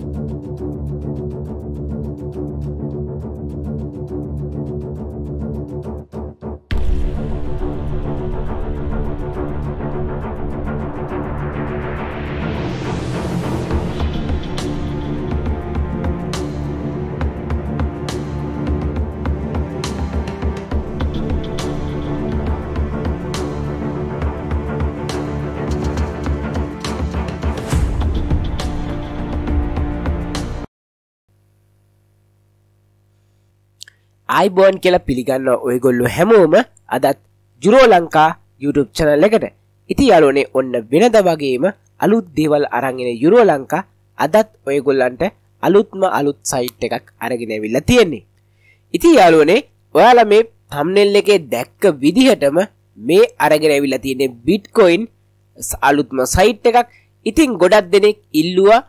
Thank you. අයිබෝන් කියලා පිළිගන්න ඔයගොල්ලු හැමෝම අදත් ජුරෝ ලංකා YouTube චනල් එකට ඉති යාලෝනේ ඔන්න වෙනද වගේම අලුත් දේවල් අරංගෙන යුරෝ ලංකා අදත් ඔයගොල්ලන්ට අලුත්ම අලුත් සයිට් එකක් අරගෙනවිල්ල තියෙන්නේ. ඉති යාලුවනේ ඔයාල මේ තම්නෙල් එකේ දැක්ක විදිහටම මේ අරගෙනැවිල්ලා තියන්නේ බිට්කොයින් අලුත්ම සයිට් එකක් ඉතින් ගොඩක් දෙනෙක් ඉල්ලවා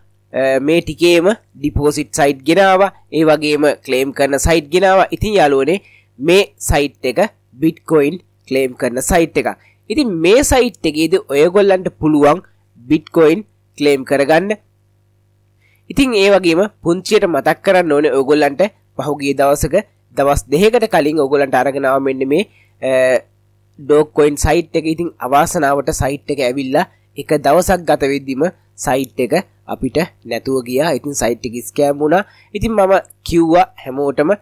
මේ ටිකේම ඩිපෝසිට් සයිට් ගෙනාව ඒ වගේම කලේම් කරන සයිට් ගෙනාව ඉතින් යාලුවනේ මේ සයිට් එක බිට්කොයින් කලේම් කරන සයිට් එක ඉතින් මේ සයිට් එකේද ඔයගොල්ලන්ට පුළුවන් බිට්කොයින් කලේම් කරගන්න ඉතින් ඒ වගේම පුංචියට මතක් කරන්න ඕන ඔගොල්ලන්ට පහුගේ දවසක දවස් දෙහකට කලින් ඔගොලන්ට අරගෙනාව මෙන්න මේ ඩෝකොයින් සයිට් එක ඉතින් අවාසනාවට සයිට් එක ඇවිල්ලා එක දවසක් ගතවෙද්දිම සයිට් එක අපිට නැතුව ගියා ඉතින් සයිට් එක ස්කෑම් වුණා ඉතින් මම කිව්වා හැමෝටම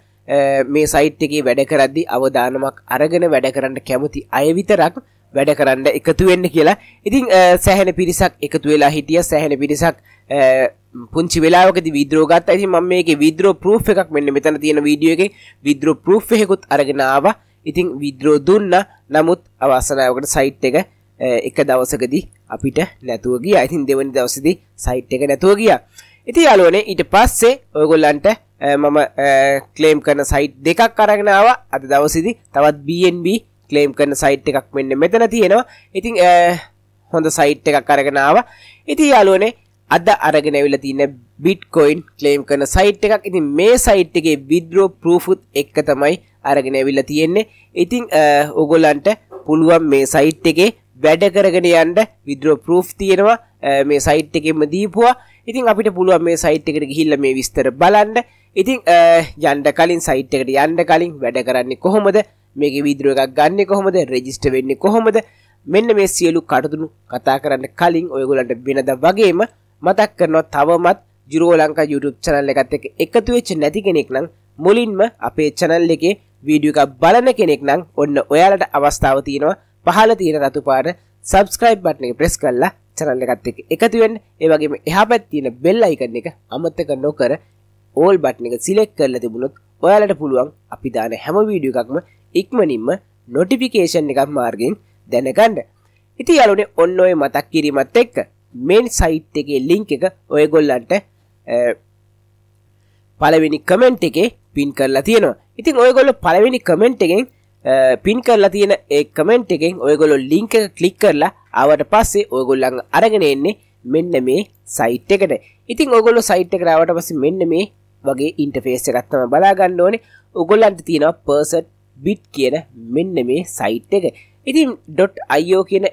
මේ සයිට් එකේ වැඩ කරද්දි අවදානමක් අරගෙන වැඩ කරන්න කැමති අය විතරක් වැඩ කරන්න එකතු වෙන්න කියලා ඉතින් සැහැන පිරිසක් එකතු වෙලා හිටිය සැහැන පිරිසක් පුංචි වෙලාවකද විද්‍රෝගත් ඇති ම මේක විද්‍රෝ ප්‍රෝ් එකක් මෙන්න මෙතන තියෙන වීඩියෝ එක විද්‍රෝ ප්‍රෝ් එහෙකුත් අරගෙනාව ඉතිං විද්‍රෝ දුන්න නමුත් අවසනාවකට සයිට් එක එක දවසකදී අපිට නැතුව ගිය ඉතින් දෙවනි දවසදි සයිට් එක නැතුව ගිය ඉති යාලුවනේ ඊට පස්සේ ඔයගොල්ලන්ට මම කලේම් කරන සයිට් දෙකක් අරගෙනාව අද දවසිදි තවත් BNB කලේම් කරන සයිට් එකක් මෙන්න මෙතන තියෙනවා ඉතිං හොඳ සයිට් එකක් අරගෙනාව ඉති යාලුවනේ අද අරගෙනවිල තියන්න බිට්කොයින් කලේම් කරන සයිට් එකක් ඉතින් මේ සයිට් එකේ විද්‍රෝ පෘෆුත් එක්ක තමයි අරගෙනවිල්ල තියෙන්නේ ඉතිං ඔගොලන්ට පුළුවන් මේ සයිට් එකේ වැඩ කරගෙන යන්ඩ විදරෝ ප්‍රූෆ් තියෙනවා මේ සයිට් එකෙම දීපුවා ඉතින් අපිට පුළුවන් මේ සයිට් එකට ගිහිල්ල මේ විස්තර බලන්ඩ ඉතින් යන්ඩ කලින් සයිට් එකට යන්ඩ කලින් වැඩ කරන්නේ කොහොමද මේක විදරුව එකක් ගන්න කොහොමද රෙජිස්ට වෙන්නේ කොහොමද මෙන්න මේ සියලු කටතුුණු කතා කරන්න කලින් ඔයගුලන්ට බෙනද වගේම මතක් කරනවා තවමත් ජුරෝ ලංකා YouTube චනල්ල එකත් එක එකතු වෙච්ච නැති කෙනෙක් නම් මුලින්ම අපේ චනල් එකේ වීඩියෝ එකක් බලන කෙනෙක් නම් ඔන්න ඔයාලට අවස්ථාව තියෙනවා පහල තියෙන රතු පාට සබස්ක්‍රයිබ් බට්න එක ප්‍රෙස් කල්ලා චනල්ල එකත් එක එකතුවෙන් ඒවගේම එහ පැත්තියෙන බෙල් අයිකන්න එක අමත්තක නොකර ඕල් බට්න එක සිලෙක් කරල තිබුණොත් ඔයාලට පුළුවන් අපි දාන හැම වීඩිය එකක්ම ඉක්මනින්ම නොටිෆිකේෂන් එකක් මාර්ගෙන් දැනගන්න ඉති අලුනේ ඔන්න ඔය මතක් කිරීමත් එක්ක මේන් සයිට් එකේ ලිංක එක ඔයගොල්ලන්ට පලවෙනි කමෙන්ට් එකේ පින් කරලා තියෙනවා ඉතින් ඔයගොල්ල පලවෙනි කමෙන්ට් එකෙන් පින් කරලා තියෙන ඒ කමෙන්ට් එකෙන් ඔයගොල්ලෝ ලින්ක් එක ක්ලික් කරලා ආවට පස්සේ ඔයගොල්ලන් අරගෙන එන්නේ මෙන්න මේ සයිට් එකට. ඉතින් ඔයගොල්ලෝ සයිට් එකට ආවට පස්සේ මෙන්න මේ වගේ ඉන්ටර්ෆේස් එකක් තමයි බලා ගන්න ඕනේ. ඔයගොල්ලන්ට තියෙනවා percent bit කියන මෙන්න මේ සයිට් එක. ඉතින් .io කියන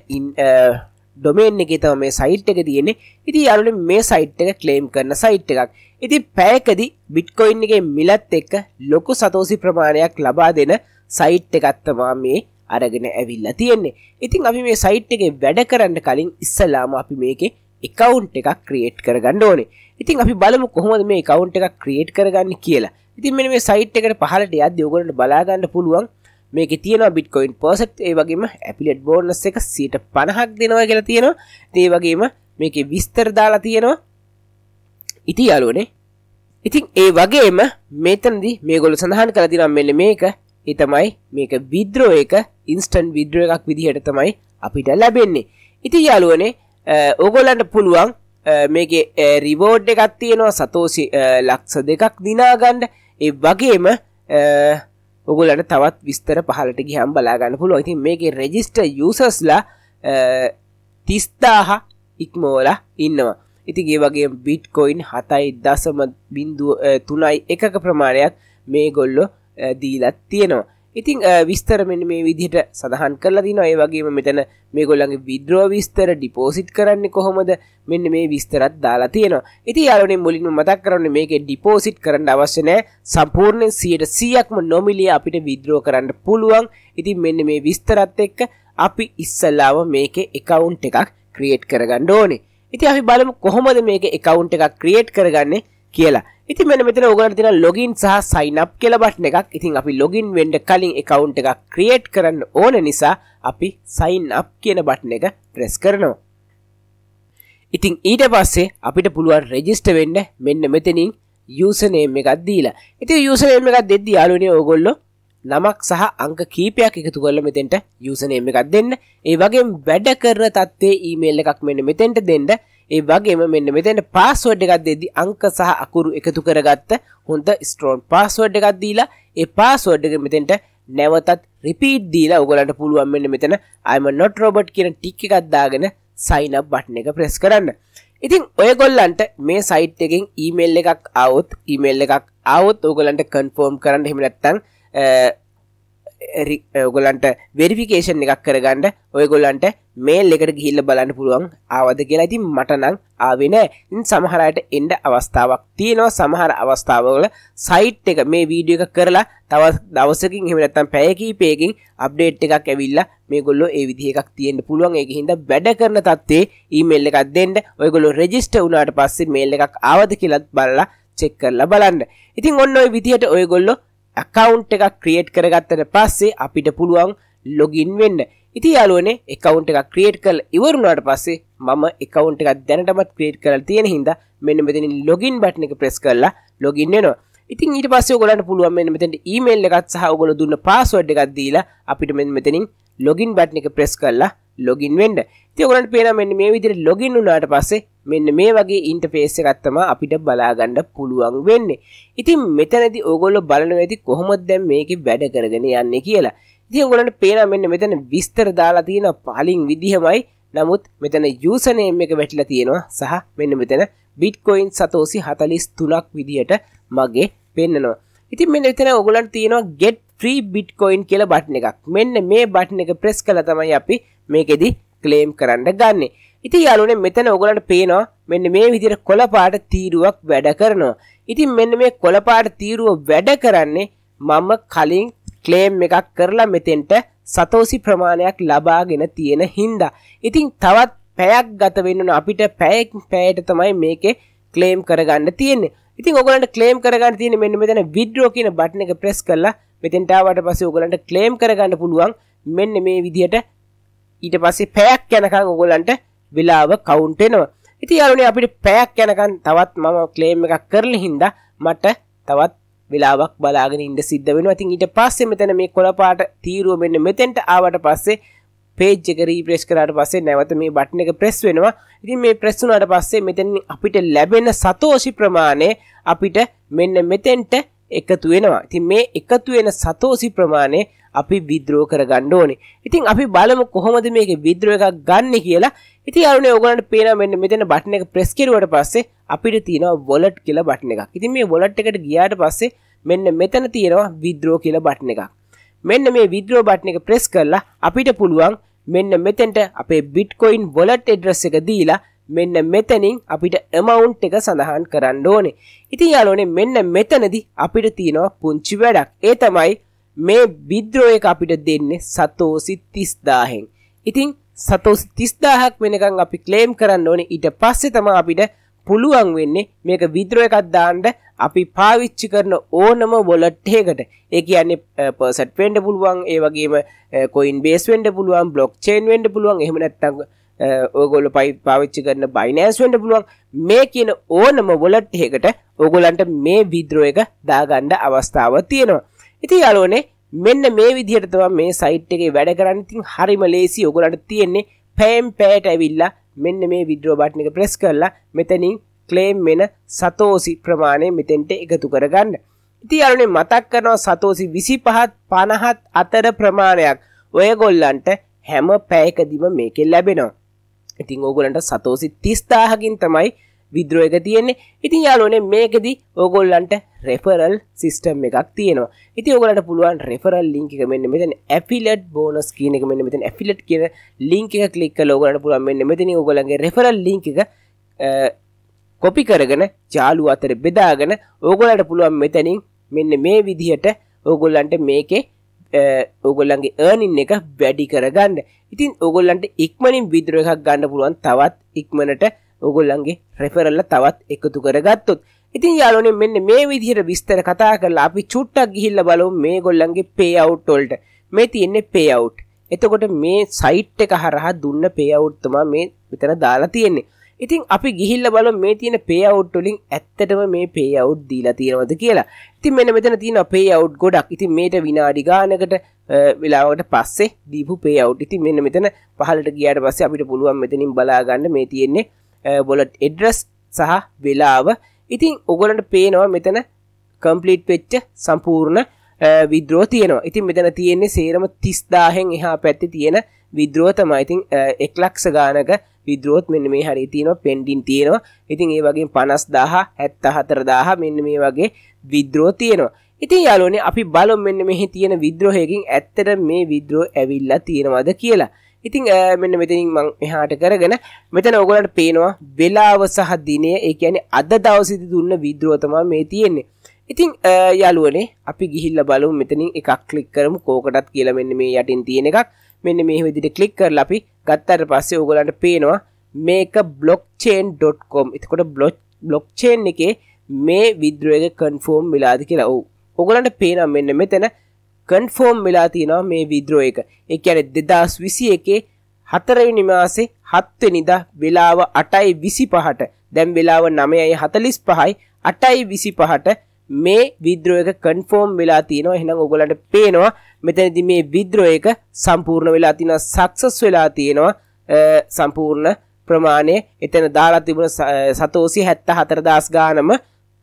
ඩොමේන් එකේ තමයි මේ සයිට් එක තියෙන්නේ. ඉතින් යාළුවනේ මේ සයිට් එක ක්ලේම් කරන සයිට් එකක්. ඉතින් පැයකදී බිට්කොයින් එකේ මිලත් එක්ක ලොකු සතෝසි ප්‍රමාණයක් ලබා දෙන සයිට් එකත්තමා මේ අරගෙන ඇවිල්ල තියෙන්නේ ඉතින් අපි මේ සයිට් එක වැඩ කරන්න කලින් ඉස්සලාම අපි මේක එකවුන්් එකක් ක්‍රියේට් කරගන්න ඕනේ ඉතින් අපි බලමු කොහොමද මේ කවුන්් එකක් ක්‍රියේට් කරගන්න කියලා ඉතින් මෙ මේ සයිට් එකට පහලට අද යෝගලට බලාගන්න පුළුවන් මේක තියෙනවා බිට්කොයින් පර්සෙට් ඒ වගේම ඇපිලට් බෝනස් එක සීට පණහක් දෙනවා කියලා තියෙනවා ඒ වගේම මේක විස්තර දාලා තියෙනවා ඉති යාලුවනේ ඉතින් ඒ වගේම මෙතනදි මේගොල්ල සඳහන් කර තිනම් මෙන්න මේක එතමයි මේක විද්‍රෝ එක ඉන්ස්ටන් විද්‍රෝ එකක් විදිහට තමයි අපිට ලැබෙන්නේ ඉති යාලුවනේ ඕගොලන්ට පුළුවන් මේක රිවෝඩ් එකත් තියෙනවා සතෝසි ලක්ෂ දෙකක් දිනාගණ්ඩ ඒ වගේම ඔගුලට තවත් විස්තර පහලට ගිහම් බලාගන්න පුළුව ඉතින් මේක රෙජිස්ට යුසස්ලා තිස්තාහ ඉක්මෝල ඉන්නවා ඉතිගේ වගේ බිට්කොයින් හතයි දසම බිින්දුව තුනයි එකක ප්‍රමාණයක් මේ ගොල්ලෝ දීලත් තියෙනවා ඉතිං විස්තරමෙන් මේ විදිහට සඳහන් කරලදින ඒ වගේම මෙතන මේ ගොල්ලගේ විද්‍රෝ විස්තර ඩිපෝසිට් කරන්නේ කොහොමද මෙන්න මේ විස්තරත් දාලා තියෙනවා ඉති අලනේ මුලින්ම මතක් කරන්න මේක ඩිපෝසිට් කරන්න අවශ්‍යනෑ සම්පූර්ණයෙන් සියට සියයක්ම නොමිලිය අපිට විද්‍රෝ කරන්න පුළුවන් ඉතින් මෙන්න මේ විස්තරත් එක්ක අපි ඉස්සල්ලාව මේක එකවුන්් එකක් ක්‍රියට් කරගන්න ඕනේ ඉති අපි බලමු කොහොමද මේක එකවුන්් එකක් ක්‍රියට් කරගන්නේ කියලා ඉති මෙන මෙතන ඔගලට තින ලොගින් සහ සයිනප් කියලා බට්න එකක් ඉතින් අපි ලොගින් වෙන්ඩ කලින් එකවුන්් එකක් ක්‍රියේට් කරන්න ඕන නිසා අපි සයින් අප් කියන බට්න එක ප්‍රෙස් කරනවා ඉතිං ඊට පස්සේ අපිට පුළුවන් රෙජිස්ට වෙන්න මෙන්න මෙතනින් යසනේම එකක් දීලා ඉති යසනේම එකක් දෙද යාලුනේ ඕගොල්ලො නමක් සහ අංක කීපයක් එකතු කොල්ල මෙතෙන්ට යසනේම එකක් දෙන්න ඒ වගේ වැඩ කරන තත්වේ ඊමේල් එකක් මෙන්න මෙතෙන්ට දෙන්න ඒ වගේම මෙන්න මෙතන පාස්වර්ඩ් එකක් දෙද්දි අංක සහ අකුරු එකතු කරගත්ත හොඳ ස්ට්‍රෝන් පාස්වර්ඩ් එකක් දීලා ඒ පාස්වර්ඩ් එක මෙතෙන්ට නැවතත් රිපීට් දීලා ඔයගලන්ට පුළුවන් මෙන්න මෙතන I'm not robot කියන ටික් එකක් දාගෙන sign up button එක press කරන්න. ඉතින් ඔයගොල්ලන්ට මේ සයිට් එකෙන් email එකක් આવොත් email එකක් આવොත් ඔයගලන්ට confirm කරන්න එහෙම නැත්නම් Eh, ඔගොලන්ට වෙරිෆිකේෂන් එකක් කරගන්න ඔයගොල්ලන්ට මේල් එකට ගිහිල්ල බලන්න පුළුවන් ආවද කියලා ඉතින් මටනං ආවෙන ඉන් සමහරයට එන්ඩ අවස්ථාවක් තියෙනවා සමහර අවස්ථාවල සයිට් එක මේ වීඩිය එක කරලා තවත් දවසකින් හෙමනත්තම් පැයකීපයකින් අප්ඩේට් එකක් ඇවිල්ලා මේගොල්ලෝ ඒ විදිහ එකක් තියෙන්ට පුළුවන් ඒක හින්දා වැඩ කරන තත්ත්වේ ඊමේල් එකක් දෙන්න ඔයගොල්ලෝ රෙජිස්ටර් වුණාට පස්සේ මේල් එකක් ආවද කියලාත් බලලා චෙක් කරලා බලන්න ඉතින් ඔන්න ඔය විදිහට ඔයගොල්ලෝ ඇකවුන්් එකක් ක්‍රියේට් කරගත්තට පස්සේ අපිට පුළුවන් ලොගින් වෙන්න ඉති යාලුවන එකකවුන්් එක ක්‍රියේට් කල් ඉවරුණට පස්සේ මම එකකවුන්් එකක් දැනටමත් ක්‍රේට් කරල් තියෙන හිද මෙන්න මෙතිනි ලොගින් බට්න එක ප්‍රෙස් කරලා ලොගින්න්නනවා ඉතින් ඊට පස්සේ ඔයගලන්ට පුළුවන් මෙන්න මෙතෙන්ට ඊමේල් එකත් සහ ඔයගොල්ලෝ දුන්න පාස්වර්ඩ් එකක් දීලා අපිට මෙන්න මෙතනින් login button එක press කරලා login වෙන්න. ඉතින් ඔයගලන්ට පේනවා මෙන්න මේ විදිහට login වුණාට පස්සේ මෙන්න මේ වගේ ඉන්ටර්ෆේස් එකක් තමයි අපිට බලාගන්න පුළුවන් වෙන්නේ. ඉතින් මෙතනදී ඔයගොල්ලෝ බලනවා ඇති කොහොමද දැන් මේකේ වැඩ කරගෙන යන්නේ කියලා. ඉතින් ඔයගලන්ට පේනවා මෙන්න මෙතන විස්තර දාලා තියෙන පලින් විදිහමයි නමුත් මෙතන යසනයම් එක වැටිලා තියෙනවා සහ මෙන්න මෙතන බිට්කොයින් සතෝසි හතලිස් තුනක් විදිහට මගේ පෙන්න්නනවා ඉතින් මෙ එතන ඔගුලන් තියෙනවා ගෙට් ්‍රී බිට්කොයින් කියල බට්න එකක් මෙන්න මේ බට්න එක ප්‍රෙස් කළ තමයි අපි මේකෙදි ක්ලේම් කරන්න ගන්න ඉති යාලුන මෙතන ඔගලට පේනවා මෙන්න මේ විදිර කොළපාට තීරුවක් වැඩ කරනවා ඉතින් මෙන්න මේ කොළපාට තීරුව වැඩ කරන්නේ මම කලින් ක්ලේම් එකක් කරලා මෙතෙන්ට සතෝසි ප්‍රමාණයක් ලබාගෙන තියෙන හින්දා. ඉතින් තවත් පැයක් ගත වෙන්නුන අපිට පැයක් පැයට තමයි මේකේ ක්ලේම් කරගන්න තියෙන්නේ ඉතින් ඔගලන්ට ක්ලේම් කරගන්න තියෙන මෙන්න මෙතන විඩ්‍රෝ කියන බටන් එක ප්‍රෙස් කරලා මෙතෙන්ට ආවට පස්සේ ඔගලන්ට ක්ලේම් කරගන්න පුළුවන් මෙන්න මේ විදිහට ඊට පස්සේ පැයක් යනකම් ඔගලන්ට වෙලාව කවුන්ට් වෙනවා. ඉතින් යාළුවනේ අපිට පැයක් යනකම් තවත් මම ක්ලේම් එකක් කරලා හින්දා මට තවත් වෙලාවක් බලාගෙන ඉන්න සිද්ධ වෙනවා. ඉතින් ඊට පස්සේ මෙතන මේ කොළපාට තීරුව මෙන්න මෙතෙන්ට ආවට පස්සේ පේජ් එක රීප්‍රෙස් කරාට පස්සේ නැවත මේ බටන එක ප්‍රෙස් වෙනවා ඉතින් මේ ප්‍රෙස් වුණාට පස්සේ මෙතෙන් අපිට ලැබෙන සතෝෂි ප්‍රමාණය අපිට මෙන්න මෙතෙන්ට එකතු වෙනවා ඉතින් මේ එකතු වෙන සතෝෂි ප්‍රමාණය අපි විද්‍රෝ කරගන්න ඕනේ ඉතින් අපි බලමු කොහොමද මේක විද්‍රෝ එකක් ගන්න කියලා ඉතින් අරුණේ ඔයගලන්ට පේනවා මෙන්න මෙතන බටන් එක ප්‍රෙස් කරුවට පස්සේ අපිට තියෙනවා wallet කියලා බටන් එකක් ඉතින් මේ wallet එකට ගියාට පස්සේ මෙන්න මෙතන තියෙනවා විද්‍රෝ කියලා බටන් එකක් මෙන්න මේ විද්‍රෝ බට්න එක ප්‍රෙස් කරලා අපිට පුළුවන් මෙන්න මෙතෙන්ට අපේ බිට්කොයින් වොලට් එඩ්‍රස් එක දීලා මෙන්න මෙතනින් අපිට ඇමවුන්් එක සඳහන් කරන්න ඕනේ ඉතින් යාලෝනේ මෙන්න මෙතනදි අපිට තියෙනවා පුංචි වැඩක් ඒ තමයි මේ බිද්‍රෝ එක අපිට දෙන්නේ සතෝසි තිස්දාහෙන් ඉතිං සතෝසි තිස්දාහක් වෙනකං අපි ක්ලේම් කරන්න ඕනේ ඊට පස්සෙ තම අපිට පුළුවන් වෙන්නේ මේක විදුර එකක් දාන්න අපි පාවිච්චි කරන ඕනම වොලට් එකකට. ඒ කියන්නේ පර්සට් වෙන්න පුළුවන්, ඒ වගේම කොයින් බේස් වෙන්න පුළුවන්, බ්ලොක් චේන් වෙන්න පුළුවන්, එහෙම නැත්නම් ඔයගොල්ලෝ පාවිච්චි කරන බයිනෑන්ස් වෙන්න පුළුවන්. මේ කියන ඕනම වොලට් එකකට ඔයගොල්ලන්ට මේ විදුර එක දාගන්න අවස්ථාව තියෙනවා. ඉතින් යාළුවනේ මෙන්න මේ විදිහට තමයි මේ සයිට් එකේ වැඩ කරන්නේ. ඉතින් හරිම ලේසි ඔයගොල්ලන්ට තියෙන්නේ පෑම් පෑට ඇවිල්ලා මෙන්න මේ විඩ්‍රෝ බට්න එක ප්‍රෙස් කරලා මෙතනින් ක්ලේම් වෙන සතෝසි ප්‍රමාණය මෙතෙන්ට එකතු කරගන්න ඉති අරුණේ මතක් කරනවා සතෝසි විසි පහත් පණහත් අතර ප්‍රමාණයක් ඔය ගොල්ලන්ට හැම පැයකදිම මේකෙල් ලැබෙනවා ඉතිං ඕගොලන්ට සතෝසි තිස්ථාහකින් තමයි විද්‍රෝයක තියෙන්නේ ඉතින් යාලෝනේ මේකෙදි ඕගොල්ලන්ට රෙෆරල් සිිස්ටම් එකක් තියෙනවා ඉති ඔගලට පුළුවන් රෙෆරල් ලිංක මෙන්න මෙතන ඇපිලට් බෝනස් කියනක මෙන්න මෙතන ඇෆිලට් කියන ලිංක එක කලික්ක ලෝගලට පුළුවන් මෙන්න මෙතන ඔගලන්ගේ රෙෆරල් ලිංක එක කොපි කරගෙන ජාලු අතර බෙදාගෙන ඕගොලට පුළුවන් මෙතැනින් මෙන්න මේ විදිහට ඕගොල්ලන්ට මේකේ ඕගොල්ලන්ගේ ඒනින් එක වැඩි කරගන්න ඉතින් ඔගොල්ලන්ට ඉක්මනින් විදුර එකක් ගන්න පුළුවන් තවත් ඉක්මනට ඔගොල්ලන්ගේ රෙෆරල්ල තවත් එකතු කරගත්තොත් ඉතින් යාලන මෙන්න මේ විදිහට විස්තර කතා කරලා අපි චුට්ටක් ගිහිල්ල බලු මේ ගොල්ලන්ගේ පේවුට්ටොල්ට මේ තියෙන්නේ පේවුට් එතකොට මේ සයිට් එක හරහා දුන්න පේවුට්තුමා මේ විතර දාලා තියෙන්නේ ඉතින් අපි ගිහිල්ල බල මේ තියෙන පේවුට්ටොලින් ඇත්තටම මේ පේවුට් දීලා තියෙනවද කියලා ඉතින් මෙන්න මෙතන තියෙන පේවුට් ගොඩක් ඉතින් මේට විනාඩි ගානකට වෙලාවට පස්සේ දීපු පේවුට් ඉතින් මෙන්න මෙතන පහලට ගියාට පස්සේ අපිට පුළුවන් මෙතනින් බලාගන්න මේ තියෙන්නේ බොලට් eh, එඩ්‍රස් සහ වෙලාව ඉතින් ඔගොලට පේනවා මෙතන කම්පලිට් වෙච්ච සම්පූර්ණ විද්‍රෝ eh, තියෙනවා ඉතින් මෙතන තියෙන්නේ සේරම තිස්දාහෙන් එහා පැත්ති තියෙන විද්‍රෝ තමයිඉතින් eh, එක්ලක්ෂ ගානක විද්‍රෝත් මෙන්න මේ හරි තියෙනවා පෙන්ඩින් තියෙනවා ඉතින් ඒ වගේ පනස් දාහ ඇත්ත හතරදාහ මෙන්න මේ වගේ විද්‍රෝ තියෙනවා ඉතින් යාලෝනේ අපි බලොම් මෙන්න මෙහි තියෙන විද්‍රෝහයකින් ඇත්තට මේ විද්‍රෝ ඇවිල්ලා තියෙනවද කියලා ඉතිං මෙන්න මෙතිනින් මං එහාට කරගෙන මෙතන ඔගලට පේනවා වෙලාව සහ දිනය ඒ කියන්නේ අද දවසිදි දුන්න විද්‍රෝතමා මේ තියෙන්නේ ඉතිං යාලුවනේ අපි ගිහිල්ල බලු මෙතනින් එකක් කලික් කරමු කෝකටත් කියල මෙන්න මේ යටින් තියෙන එකක් මෙන්න මේ විදිට කලික් කර ලපි ගත්තට පස්සේ ඔගලන්ට පේනවා මේක බ්ලොක්්චේන්.කොම් එතකොට බ්ලොච් බ්ලොක්්චේන් එකේ මේ විද්‍රෝයක කන්ෆෝර්ම් වෙලාදි කියලා ඔවු ඔගලන්ට පේනම් මෙන්න මෙතැන කන්ෆෝම් වෙලා තියෙනවා මේ විද්‍රෝහ එක. ඒ කියන්නේ 2021 හතරවෙනි මාසේ 7 වෙනිදා වෙලාව 8:25ට දැන් වෙලාව 9:45යි 8:25ට මේ විද්‍රෝහ එක කන්ෆෝම් වෙලා තියෙනවා. එහෙනම් ඔයගලන්ට පේනවා මෙතනදී මේ විද්‍රෝහ එක සම්පූර්ණ වෙලා තියෙනවා සක්සස් වෙලා තියෙනවා සම්පූර්ණ ප්‍රමාණය එතන දාලා තිබුණ 774 දාස් ගානම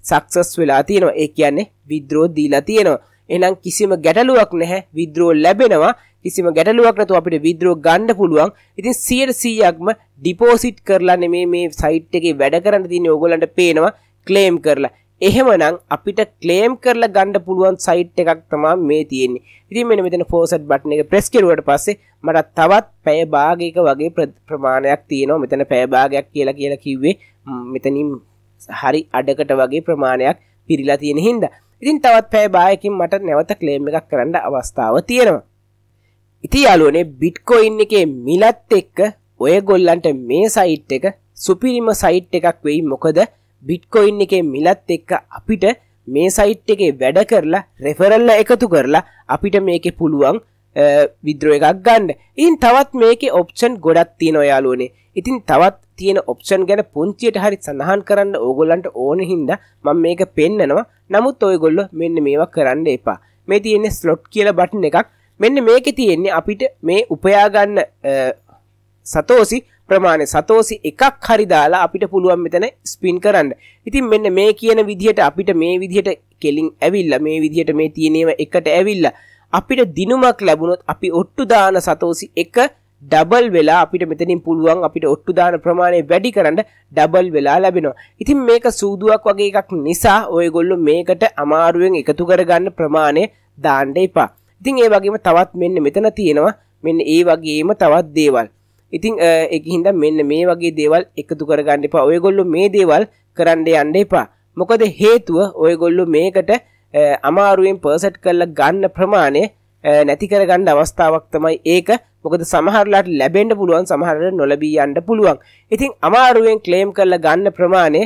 සක්සස් වෙලා තියෙනවා. ඒ කියන්නේ විද්‍රෝහ දීලා තියෙනවා. එහෙනම් කිසිම ගැටලුවක් නැහැ විද්‍රෝ ලැබෙනවා කිසිම ගැටලුවක් නැතුව අපිට විද්‍රෝ ගන්න පුළුවන්. ඉතින් 100%ක්ම ඩිපොසිට් කරලා නෙමේ මේ සයිට් එකේ වැඩ කරන්න තියෙන්නේ ඕගොල්ලන්ට පේනවා ක්ලේම් කරලා. එහෙමනම් අපිට ක්ලේම් කරලා ගන්න පුළුවන් සයිට් එකක් තමයි මේ තියෙන්නේ. ඉතින් මෙන්න මෙතන ෆෝසට් බටන් එක ප්‍රෙස් කරුවට පස්සේ මට තවත් පැය භාගයක වගේ ප්‍රමාණයක් තියෙනවා. මෙතන පැය භාගයක් කියලා කියලා කිව්වේ මෙතනින් හරි අඩකට වගේ ප්‍රමාණයක් පිරීලා තියෙන හින්දා ඉතින් තවත් පැය බායකින් මට නැවත ක්ලේම් එකක් කරන්න අවස්ථාව තියෙනවා ඉති යාලුවනේ බිට්කොයින් එකේ මිලත් එක්ක ඔය ගොල්ලන්ට මේ සයිට් එක සුපිරිම සයිට් එකක් වෙයි මොකද බිට්කොයින් එකේ මිලත් එක්ක අපිට මේ සයිට් එකේ වැඩ කරලා රෙෆරල්ල එකතු කරලා අපිට මේක පුළුවන් විද්‍රෝ එකක් ගන්න ඉන් තවත් මේක ඔප්ෂන් ගොඩත් තියෙන ඔයාලුවනේ ඉතින් තවත් තියෙන ඔප්ෂන් ගැන පුංචියට හරි සඳහන් කරන්න ඕගොල්ලන්ට ඕන හින්දා මම මේක පෙන්නනවා නමුත් ඔයගොල්ලෝ මෙන්න මේවා කරන්න එපා මේ තියෙන්නේ ස්ලොට් කියලා බටන් එකක් මෙන්න මේක තියෙන්නේ අපිට මේ උපයාගන්න සතෝසි ප්‍රමාණය සතෝසි එකක් හරි දාලා අපිට පුළුවන් මෙතන ස්පින් කරන්න ඉතින් මෙන්න මේ කියන විදිහට අපිට මේ විදිහට කෙලින් ඇවිල්ලා මේ විදිහට මේ තියෙනේව එකට ඇවිල්ලා අපිට දිනුමක් ලැබුණොත් අපි ඔට්ටු දාන සතෝසි එක ඩබල් වෙලා අපිට මෙතනින් පුළුවන් අපිට ඔට්ටු දාන ප්‍රමාණය වැඩි කරන්න ඩබල් වෙලා ලැබෙනවා. ඉතින් මේක සූදුවක් වගේ එකක් නිසා ඔයගොල්ලෝ මේකට අමාරුවෙන් එකතු කරගන්න ප්‍රමාණය දාන්න එපා. ඉතින් ඒ වගේම තවත් මෙන්න මෙතන තියෙනවා මෙන්න ඒ වගේම තවත් දේවල්. ඉතිං එකහින්ද මෙන්න මේ වගේ දේවල් එකතු කරගන්න එපා ඔයගොල්ලු මේ දේවල් කරන්න යන්න එපා මොකද හේතුව ඔයගොල්ලු මේකට අමාරුවෙන් පර්සට් කරලා ගන්න ප්‍රමාණය නැති කරගන්න අවස්ථාවක් තමයි ඒක මොකද සමහරලාට ලැබෙන්ට පුළුවන් සමහරට නොලබී අන්ඩ පුළුවන් ඉතින් අමාරුවෙන් ක්ලේම් කරල ගන්න ප්‍රමාණය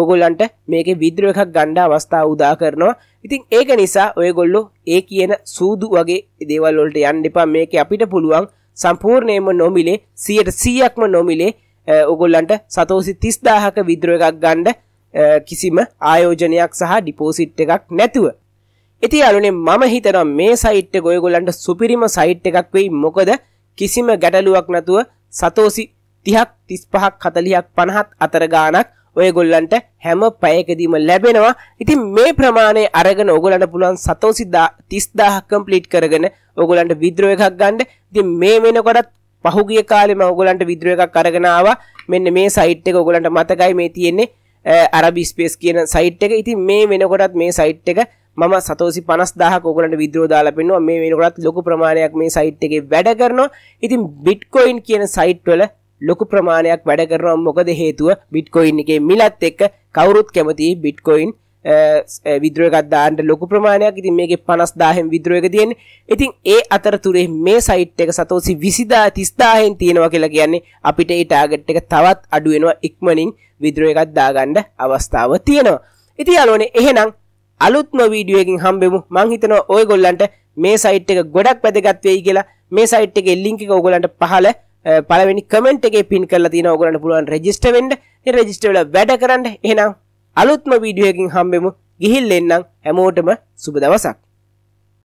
ඕගොල්ලන්ට මේක විද්‍ර එකක් ගණ්ඩා අවස්ථා උදා කරනවා ඉතින් ඒක නිසා ඔයගොල්ලො ඒ කියන සූදු වගේ දේවල්ලොල්ට යන්න එපා මේක අපිට පුළුවන් සම්පූර්ණයම නොමිලේ සියට සීයක්ම නොමිලේ ඔගොල්ලන්ට සතෝසි තිස්දාහක විද්‍ර එකක් ගණ්ඩ කිසිම ආයෝජනයක් සහ ඩිපෝසිට් එකක් නැතුව ඉති අලුනේ මම හිතනම් මේ සයිට් ගොයගොල්ලන්ට සුපිරිම සයිට් එකක් වෙයි මොකද කිසිම ගැටලුවක් නැතුව සතෝසි 30ක් 35ක් 40ක් 50ක් අතර ගාණක් ඔයගොල්ලන්ට හැම පැයකදීම ලැබෙනවා. ඉතින් මේ ප්‍රමාණය අරගෙන ඔයගොල්ලන්ට පුළුවන් සතෝසි 30000ක් කම්ප්ලීට් කරගෙන ඔයගොල්ලන්ට විද්‍රෝ එකක් ගන්න. ඉතින් මේ වෙනකොටත් පහුගිය කාලේ මම ඔයගොල්ලන්ට විද්‍රෝ එකක් අරගෙන ආවා. මෙන්න මේ සයිට් එක ඔයගොල්ලන්ට මතකයි මේ තියෙන්නේ අරබි ස්පේස් කියන සයිට් එක. ඉතින් මේ වෙනකොටත් මේ සයිට් එක මම සතෝසි පනස් දාහක ඕගලන්ට විද්‍රෝ දාලා පෙන්නවා මේ වෙනකොටත් ලොකු ප්‍රමාණයක් මේ සයිට් එකේ වැඩ කරනවා ඉතින් බිට්කොයින් කියන සයිට් වල ලොකු ප්‍රමාණයක් වැඩ කරනවා මොකද හේතුව බිට්කොයින් එකේ මිලත් එක්ක කවුරුත් කැමති බිට්කොයින් විද්‍රයකත්දාන්ට ලොකු ප්‍රමාණයක් ඉතින් මේක පනස් දාහෙන් විද්‍රයක තියෙන ඉතින් ඒ අතරතුරේ මේ සයිට් එක සතෝසි විසිදා තිස්දාහෙන් තියෙනවා කියලා කියන්නේ අපිට ඒ ටාගට් එක තවත් අඩුවෙනවා ඉක්මනින් විද්‍රයකත් දාගණ්ඩ අවස්ථාව තියෙනවා ඉති අලෝනේ එහෙනම් අලුත්ම වීඩියුවකින් හම්බෙමු මංහිතනවා ඔය ගොල්ලන්ට මේ සයිට් එක ගොඩක් වැදගත්වෙයි කියලා මේ සයිට් එක එල්ලිංක ඔගොලන්ට පහල පලවෙනි කමෙන්ට් එක පින් කරලා තින ඔගලන්ට පුළුවන් රෙජිස්ට වෙන්ඩ රෙජිස්ටවල වැඩ කරන්න එහෙනම් අලුත්ම වීඩියුවකින් හම්බෙමු ගිහිල් එන්නම් හැමෝටම සුබ දවසක්